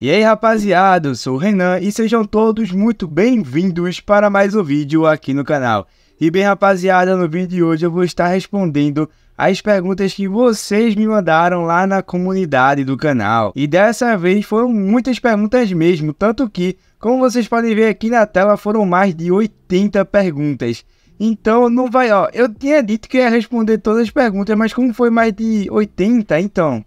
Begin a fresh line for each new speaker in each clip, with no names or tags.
E aí rapaziada, eu sou o Renan e sejam todos muito bem-vindos para mais um vídeo aqui no canal. E bem rapaziada, no vídeo de hoje eu vou estar respondendo as perguntas que vocês me mandaram lá na comunidade do canal. E dessa vez foram muitas perguntas mesmo, tanto que, como vocês podem ver aqui na tela, foram mais de 80 perguntas. Então não vai, ó, eu tinha dito que ia responder todas as perguntas, mas como foi mais de 80, então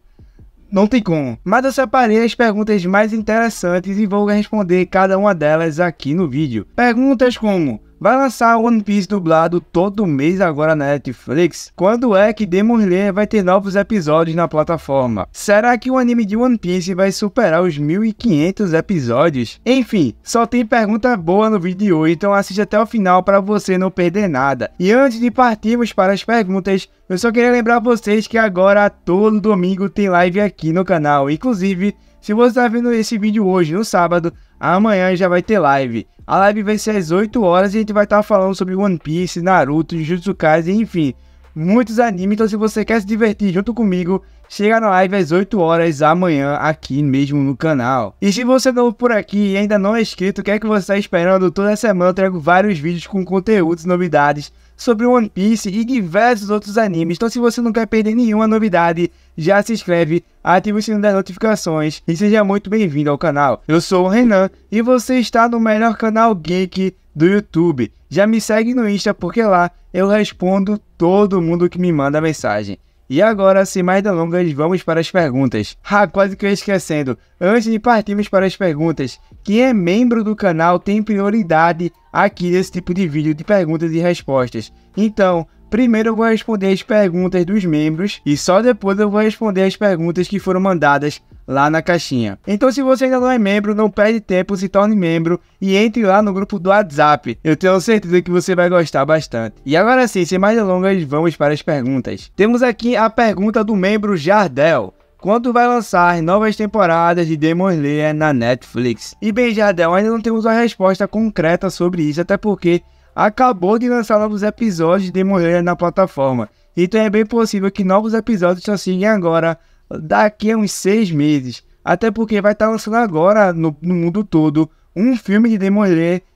não tem como. Mas eu separei as perguntas mais interessantes e vou responder cada uma delas aqui no vídeo. Perguntas como: Vai lançar One Piece dublado todo mês agora na Netflix? Quando é que Demon Slayer vai ter novos episódios na plataforma? Será que o anime de One Piece vai superar os 1500 episódios? Enfim, só tem pergunta boa no vídeo de hoje, então assiste até o final para você não perder nada. E antes de partirmos para as perguntas, eu só queria lembrar vocês que agora todo domingo tem live aqui no canal, inclusive se você está vendo esse vídeo hoje, no sábado, amanhã já vai ter live. A live vai ser às 8 horas e a gente vai estar tá falando sobre One Piece, Naruto, Jujutsu Kaisen, enfim, muitos animes. Então se você quer se divertir junto comigo, chega na live às 8 horas amanhã aqui mesmo no canal. E se você é novo por aqui e ainda não é inscrito, o que é que você está esperando? Toda semana eu trago vários vídeos com conteúdos, novidades sobre One Piece e diversos outros animes. Então, se você não quer perder nenhuma novidade, já se inscreve, ative o sino das notificações e seja muito bem-vindo ao canal. Eu sou o Renan e você está no melhor canal geek do YouTube. Já me segue no Insta porque lá eu respondo todo mundo que me manda mensagem. E agora, sem mais delongas, vamos para as perguntas. Ah, quase que eu esquecendo. Antes de partirmos para as perguntas, quem é membro do canal tem prioridade aqui nesse tipo de vídeo de perguntas e respostas. Então, Primeiro eu vou responder as perguntas dos membros e só depois eu vou responder as perguntas que foram mandadas lá na caixinha. Então, se você ainda não é membro, não perde tempo, se torne membro e entre lá no grupo do WhatsApp. Eu tenho certeza que você vai gostar bastante. E agora sim, sem mais delongas, vamos para as perguntas. Temos aqui a pergunta do membro Jardel. Quando vai lançar novas temporadas de Demon Slayer na Netflix? E bem, Jardel, ainda não temos uma resposta concreta sobre isso, até porque acabou de lançar novos episódios de Demon Slayer na plataforma. Então é bem possível que novos episódios só sigam agora daqui a uns seis meses. Até porque vai estar tá lançando agora no, no mundo todo um filme de Demon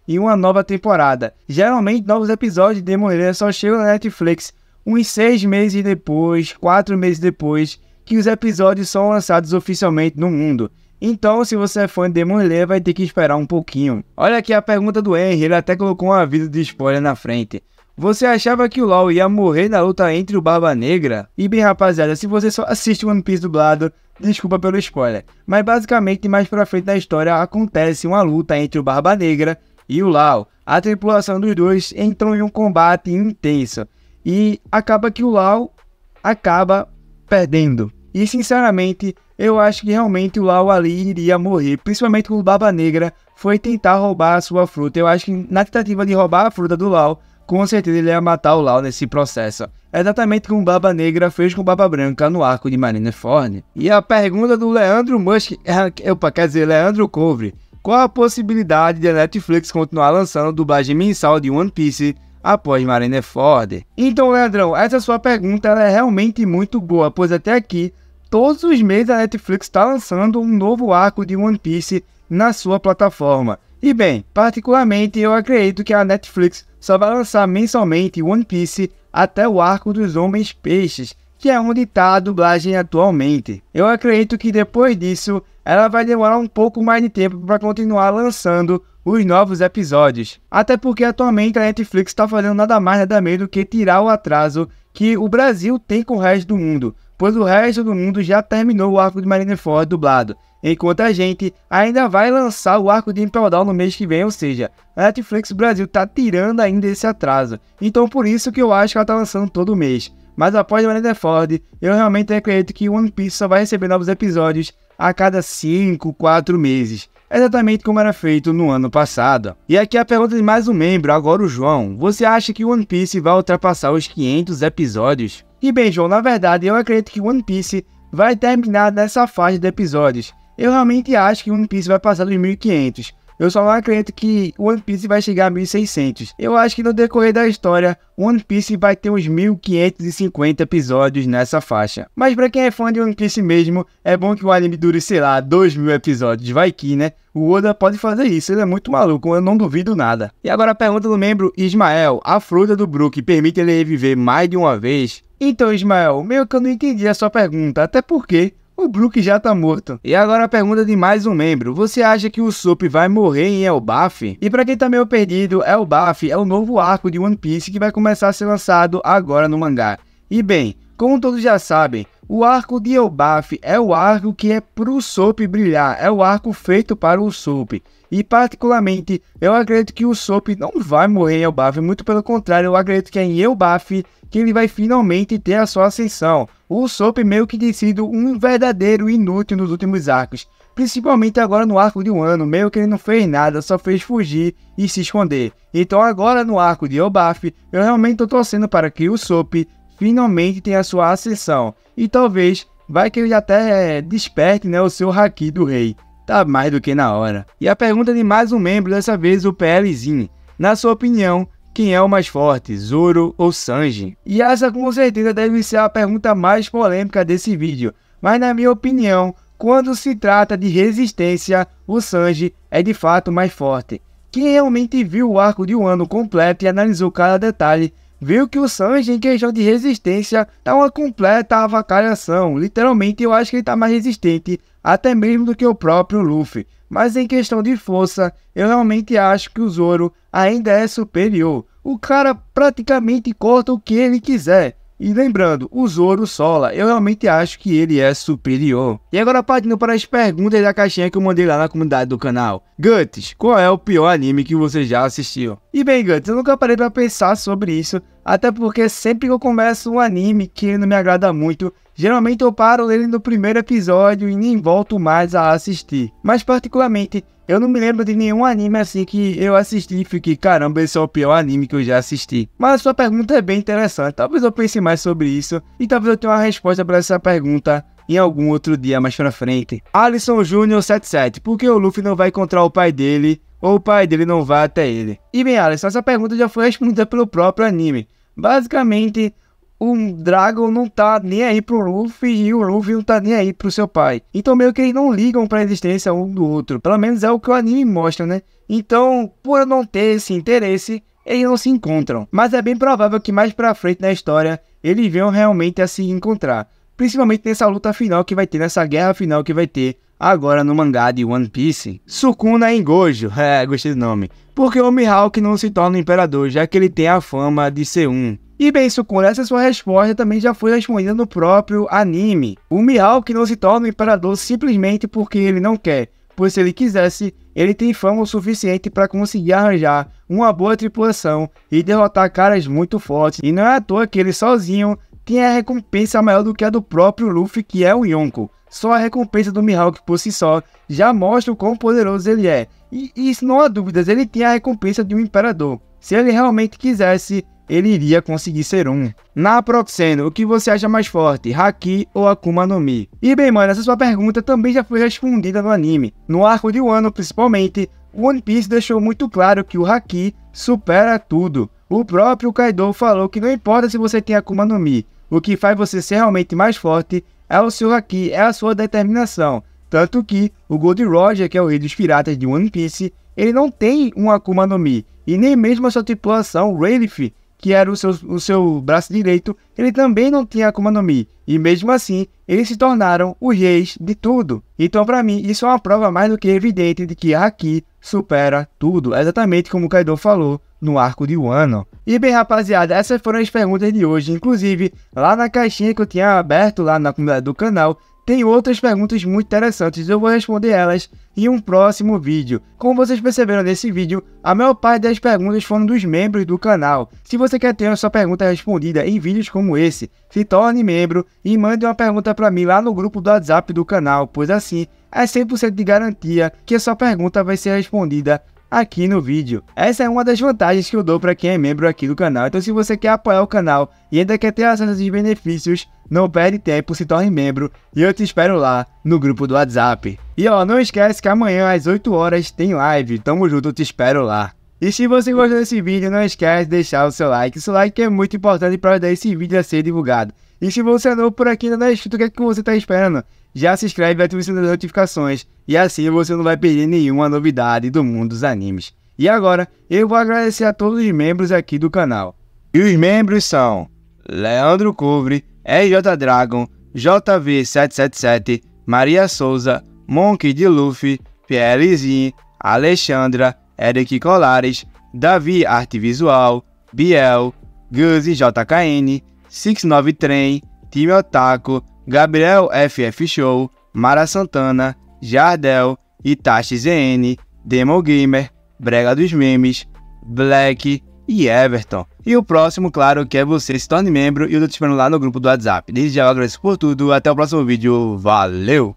e uma nova temporada. Geralmente, novos episódios de Demon só chegam na Netflix uns seis meses depois, quatro meses depois, que os episódios são lançados oficialmente no mundo. Então, se você é fã de Demon vai ter que esperar um pouquinho. Olha aqui a pergunta do Henry, ele até colocou um aviso de spoiler na frente. Você achava que o LoL ia morrer na luta entre o Barba Negra? E bem rapaziada, se você só assiste One Piece dublado, desculpa pelo spoiler. Mas basicamente mais pra frente na história acontece uma luta entre o Barba Negra e o Lau. A tripulação dos dois entram em um combate intenso. E acaba que o Lau acaba perdendo. E sinceramente, eu acho que realmente o Lau ali iria morrer, principalmente quando o Barba Negra foi tentar roubar a sua fruta. Eu acho que na tentativa de roubar a fruta do Lau, com certeza ele ia matar o Lau nesse processo. É exatamente como Baba Negra fez com Baba Branca no arco de Marineford. E a pergunta do Leandro Musk, é, opa, quer dizer, Leandro Cobre. Qual a possibilidade de a Netflix continuar lançando dublagem mensal de One Piece após Marineford? Então, Leandrão, essa sua pergunta é realmente muito boa, pois até aqui, todos os meses a Netflix está lançando um novo arco de One Piece na sua plataforma. E bem, particularmente eu acredito que a Netflix só vai lançar mensalmente One Piece até o arco dos Homens Peixes, que é onde está a dublagem atualmente. Eu acredito que depois disso ela vai demorar um pouco mais de tempo para continuar lançando os novos episódios. Até porque atualmente a Netflix está fazendo nada mais nada menos do que tirar o atraso que o Brasil tem com o resto do mundo, pois o resto do mundo já terminou o arco de Marineford dublado. Enquanto a gente ainda vai lançar o arco de Impel no mês que vem, ou seja, a Netflix Brasil tá tirando ainda esse atraso. Então por isso que eu acho que ela tá lançando todo mês. Mas após Marineford, Ford, eu realmente acredito que One Piece só vai receber novos episódios a cada 5, 4 meses. Exatamente como era feito no ano passado. E aqui a pergunta de mais um membro, agora o João. Você acha que One Piece vai ultrapassar os 500 episódios? E bem, João, na verdade eu acredito que One Piece vai terminar nessa fase de episódios. Eu realmente acho que One Piece vai passar dos 1500. Eu só não acredito que One Piece vai chegar a 1600. Eu acho que no decorrer da história, One Piece vai ter uns 1550 episódios nessa faixa. Mas para quem é fã de One Piece mesmo, é bom que o anime dure, sei lá, 2000 episódios, vai que, né? O Oda pode fazer isso, ele é muito maluco, eu não duvido nada. E agora a pergunta do membro Ismael, a fruta do Brook permite ele reviver mais de uma vez? Então, Ismael, meio que eu não entendi a sua pergunta, até porque o Brook já tá morto. E agora a pergunta de mais um membro. Você acha que o Soap vai morrer em Elbaf? E para quem tá meio perdido, Elbaf é o novo arco de One Piece que vai começar a ser lançado agora no mangá. E bem, como todos já sabem, o arco de Elbaf é o arco que é para o Soap brilhar, é o arco feito para o Soap. E particularmente, eu acredito que o Soap não vai morrer em Elbaf, muito pelo contrário, eu acredito que é em Elbaf que ele vai finalmente ter a sua ascensão. O Soap meio que tem sido um verdadeiro inútil nos últimos arcos, principalmente agora no arco de um ano, meio que ele não fez nada, só fez fugir e se esconder. Então agora no arco de Elbaf, eu realmente estou torcendo para que o Soap finalmente tem a sua ascensão e talvez vai que ele até é, desperte né, o seu haki do rei. Tá mais do que na hora. E a pergunta de mais um membro, dessa vez o PLzinho. Na sua opinião, quem é o mais forte, Zoro ou Sanji? E essa com certeza deve ser a pergunta mais polêmica desse vídeo, mas na minha opinião, quando se trata de resistência, o Sanji é de fato mais forte. Quem realmente viu o arco de um ano completo e analisou cada detalhe viu que o Sanji, em questão de resistência, tá uma completa avacalhação. Literalmente, eu acho que ele tá mais resistente, até mesmo do que o próprio Luffy. Mas em questão de força, eu realmente acho que o Zoro ainda é superior. O cara praticamente corta o que ele quiser. E lembrando, o Zoro Sola, eu realmente acho que ele é superior. E agora partindo para as perguntas da caixinha que eu mandei lá na comunidade do canal. Guts, qual é o pior anime que você já assistiu? E bem, Guts, eu nunca parei para pensar sobre isso, até porque sempre que eu começo um anime que não me agrada muito, geralmente eu paro nele no primeiro episódio e nem volto mais a assistir. Mas particularmente, eu não me lembro de nenhum anime assim que eu assisti e fiquei, caramba, esse é o pior anime que eu já assisti. Mas a sua pergunta é bem interessante, talvez eu pense mais sobre isso e talvez eu tenha uma resposta para essa pergunta em algum outro dia mais pra frente. Alisson Jr. 77, por que o Luffy não vai encontrar o pai dele ou o pai dele não vai até ele? E bem, Alisson, essa pergunta já foi respondida pelo próprio anime. Basicamente, o Dragon não tá nem aí pro Luffy e o Luffy não tá nem aí pro seu pai. Então meio que eles não ligam pra existência um do outro. Pelo menos é o que o anime mostra, né? Então, por não ter esse interesse, eles não se encontram. Mas é bem provável que mais pra frente na história eles venham realmente a se encontrar principalmente nessa luta final que vai ter, nessa guerra final que vai ter agora no mangá de One Piece. Sukuna e Gojo, é, gostei do nome. Porque o Mihawk não se torna um imperador, já que ele tem a fama de ser um. E bem, Sukuna, essa sua resposta também já foi respondida no próprio anime. O Mihawk não se torna um imperador simplesmente porque ele não quer, pois se ele quisesse, ele tem fama o suficiente para conseguir arranjar uma boa tripulação e derrotar caras muito fortes. E não é à toa que ele sozinho tinha recompensa maior do que a do próprio Luffy, que é o Yonko. Só a recompensa do Mihawk por si só já mostra o quão poderoso ele é. E, isso não há dúvidas, ele tinha a recompensa de um imperador. Se ele realmente quisesse, ele iria conseguir ser um. Na Proxeno, o que você acha mais forte, Haki ou Akuma no Mi? E bem, mano, essa sua pergunta também já foi respondida no anime. No arco de Wano, principalmente, One Piece deixou muito claro que o Haki supera tudo. O próprio Kaido falou que não importa se você tem Akuma no Mi, o que faz você ser realmente mais forte é o seu haki, é a sua determinação. Tanto que o Gold Roger, que é o rei dos piratas de One Piece, ele não tem um Akuma no Mi. E nem mesmo a sua tripulação, Rayleigh, que era o seu, o seu braço direito, ele também não tinha Akuma no Mi. E mesmo assim, eles se tornaram os reis de tudo. Então, para mim, isso é uma prova mais do que evidente de que Haki supera tudo, exatamente como o Kaido falou no arco de Wano. E bem rapaziada, essas foram as perguntas de hoje, inclusive lá na caixinha que eu tinha aberto lá na comunidade do canal, tem outras perguntas muito interessantes, eu vou responder elas em um próximo vídeo. Como vocês perceberam nesse vídeo, a maior parte das perguntas foram dos membros do canal. Se você quer ter a sua pergunta respondida em vídeos como esse, se torne membro e mande uma pergunta para mim lá no grupo do WhatsApp do canal, pois assim é 100% de garantia que a sua pergunta vai ser respondida aqui no vídeo. Essa é uma das vantagens que eu dou para quem é membro aqui do canal, então se você quer apoiar o canal e ainda quer ter acesso a esses benefícios, não perde tempo, se torne membro e eu te espero lá no grupo do WhatsApp. E ó, não esquece que amanhã às 8 horas tem live, tamo junto, te espero lá. E se você gostou desse vídeo, não esquece de deixar o seu like. Seu like é muito importante para ajudar esse vídeo a ser divulgado. E se você é novo por aqui ainda não é inscrito, o que, é que você está esperando? já se inscreve e ativa o sininho das notificações, e assim você não vai perder nenhuma novidade do mundo dos animes. E agora, eu vou agradecer a todos os membros aqui do canal. E os membros são Leandro Cobre, RJ Dragon, JV777, Maria Souza, Monk de Luffy, Pierrezin, Alexandra, Eric Colares, Davi Arte Visual, Biel, Guzzi JKN, 69 Trem, Time Otaku, Gabriel FF Show, Mara Santana, Jardel, Itachi ZN, Demo Gamer, Brega dos Memes, Black e Everton. E o próximo, claro, que é você se torne membro e eu tô te esperando lá no grupo do WhatsApp. Desde já eu agradeço por tudo, até o próximo vídeo, valeu!